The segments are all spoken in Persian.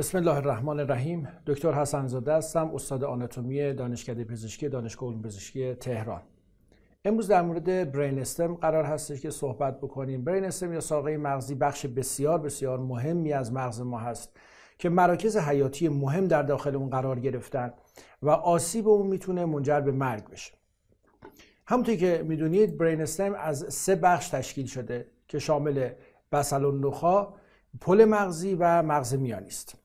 بسم الله الرحمن الرحیم دکتر حسن زاده هستم استاد آناتومی دانشکده پزشکی دانشگاه علوم پزشکی تهران امروز در مورد برین استم قرار هستش که صحبت بکنیم برین استم یا ساقه مغزی بخش بسیار بسیار مهمی از مغز ما هست که مراکز حیاتی مهم در داخل اون قرار گرفتن و آسیب اون میتونه منجر به مرگ بشه همونطور که میدونید برین استم از سه بخش تشکیل شده که شامل بسل نخا پل مغزی و مغز میانی است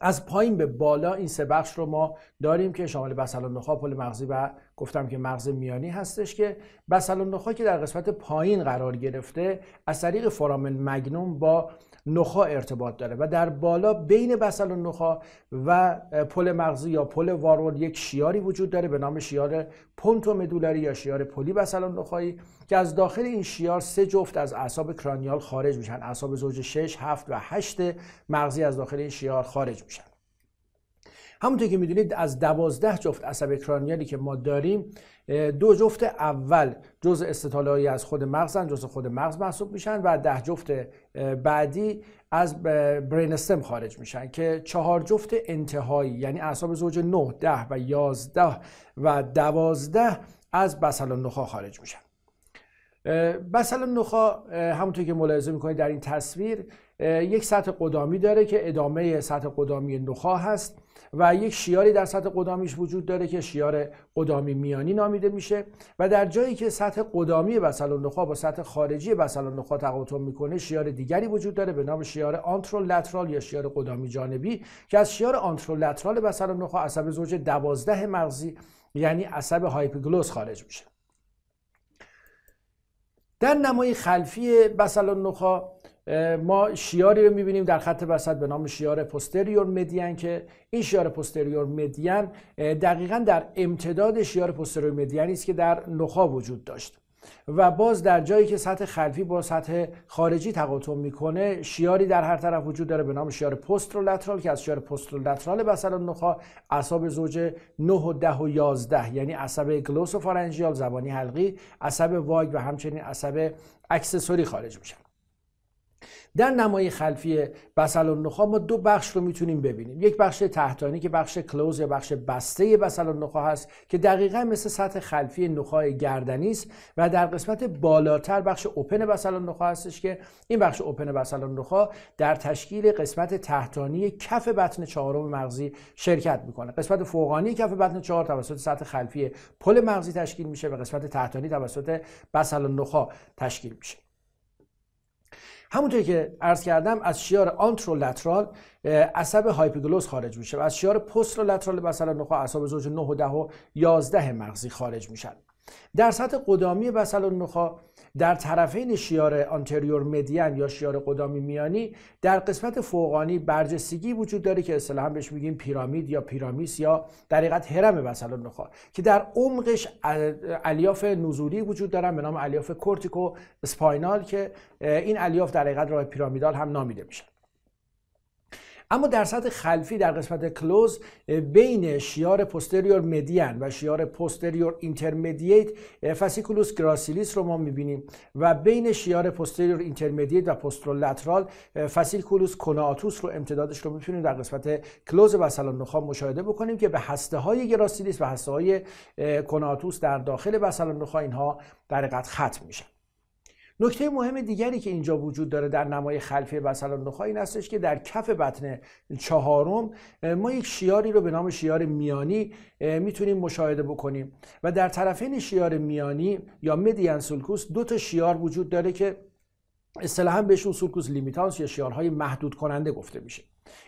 از پایین به بالا این سه بخش رو ما داریم که شامل بسل و پل مغزی و گفتم که مغز میانی هستش که بسل نخا که در قسمت پایین قرار گرفته از طریق فرامن مگنوم با نخا ارتباط داره و در بالا بین بسل نخا و پل مغزی یا پل وارول یک شیاری وجود داره به نام شیار دولری یا شیار پلی بسل نخایی که از داخل این شیار سه جفت از اعصاب کرانیال خارج میشن اعصاب زوج 6 7 و 8 مغزی از داخل این شیار خارج میشن همونطور که میدونید از دوازده جفت عصب کرانیالی که ما داریم دو جفت اول جزء استطالایی از خود مغزن جزء خود مغز محسوب میشن و ده جفت بعدی از برین استم خارج میشن که چهار جفت انتهایی یعنی اعصاب زوج 9 10 و 11 و 12 از بسل نخا خارج میشن مثلا نخا همونطور که ملاحظه میکنید در این تصویر یک سطح قدامی داره که ادامه سطح قدامی نخا هست و یک شیاری در سطح قدامیش وجود داره که شیار قدامی میانی نامیده میشه و در جایی که سطح قدامی بسل نخا با سطح خارجی بسل نخا تقاطع میکنه شیار دیگری وجود داره به نام شیار لترال یا شیار قدامی جانبی که از شیار لترال بسل نخا عصب زوج دوازده مغزی یعنی عصب هایپگلوس خارج میشه در نمای خلفی بسل نخا ما شیاری رو میبینیم در خط وسط به نام شیار پستریور مدین که این شیار پستریور مدین دقیقا در امتداد شیار پستریور مدین است که در نخا وجود داشت و باز در جایی که سطح خلفی با سطح خارجی تقاطع میکنه شیاری در هر طرف وجود داره به نام شیار پسترولترال که از شیار پسترولترال بسل نخا اعصاب زوج 9 و 10 و 11 یعنی عصب گلوسوفارنجیال زبانی حلقی عصب واگ و همچنین عصب اکسسوری خارج میشن در نمای خلفی بسل النخا ما دو بخش رو میتونیم ببینیم یک بخش تحتانی که بخش کلوز یا بخش بسته بسل النخا هست که دقیقا مثل سطح خلفی نخای گردنی است و در قسمت بالاتر بخش اوپن بسل النخا هستش که این بخش اوپن بسل النخا در تشکیل قسمت تحتانی کف بطن چهارم مغزی شرکت میکنه قسمت فوقانی کف بطن چهار توسط سطح خلفی پل مغزی تشکیل میشه و قسمت تحتانی توسط بسل النخا تشکیل میشه همونطور که عرض کردم از شیار آنترولترال عصب هایپوگلوس خارج میشه و از شیار پسترولترال مثلا نخواه عصب زوج 9 و 10 و 11 مغزی خارج میشن در سطح قدامی بسل نخا در طرفین شیار آنتریور مدین یا شیار قدامی میانی در قسمت فوقانی برجستگی وجود داره که اصطلاحا بهش میگیم پیرامید یا پیرامیس یا در حقیقت هرم بسل النخا که در عمقش الیاف نزولی وجود دارن به نام الیاف کورتیکو اسپاینال که این الیاف در حقیقت راه پیرامیدال هم نامیده میشن اما در سطح خلفی در قسمت کلوز بین شیار پوستریور مدین و شیار پستریور اینترمدییت فسیکولوس گراسیلیس رو ما میبینیم و بین شیار پوستریور اینترمدییت و پوسترولترال فسیکولوس کناتوس رو امتدادش رو میتونیم در قسمت کلوز بسلان نخام مشاهده بکنیم که به هسته های گراسیلیس و هسته های کناتوس در داخل بسلان اینها در قد ختم میشن نکته مهم دیگری که اینجا وجود داره در نمای خلفی بسلان نخا این هستش که در کف بطن چهارم ما یک شیاری رو به نام شیار میانی میتونیم مشاهده بکنیم و در طرفین شیار میانی یا میدین سولکوس دو تا شیار وجود داره که اصطلاحا بهشون سولکوس لیمیتانس یا شیارهای محدود کننده گفته میشه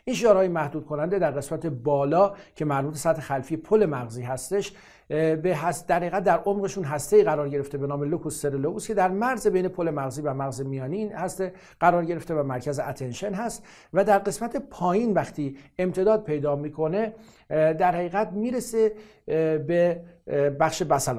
این شعارهای محدود کننده در قسمت بالا که مربوط سطح خلفی پل مغزی هستش به هست در در عمقشون هسته قرار گرفته به نام لوکوس که در مرز بین پل مغزی و مغز میانی این هسته قرار گرفته و مرکز اتنشن هست و در قسمت پایین وقتی امتداد پیدا میکنه در حقیقت میرسه به بخش بسل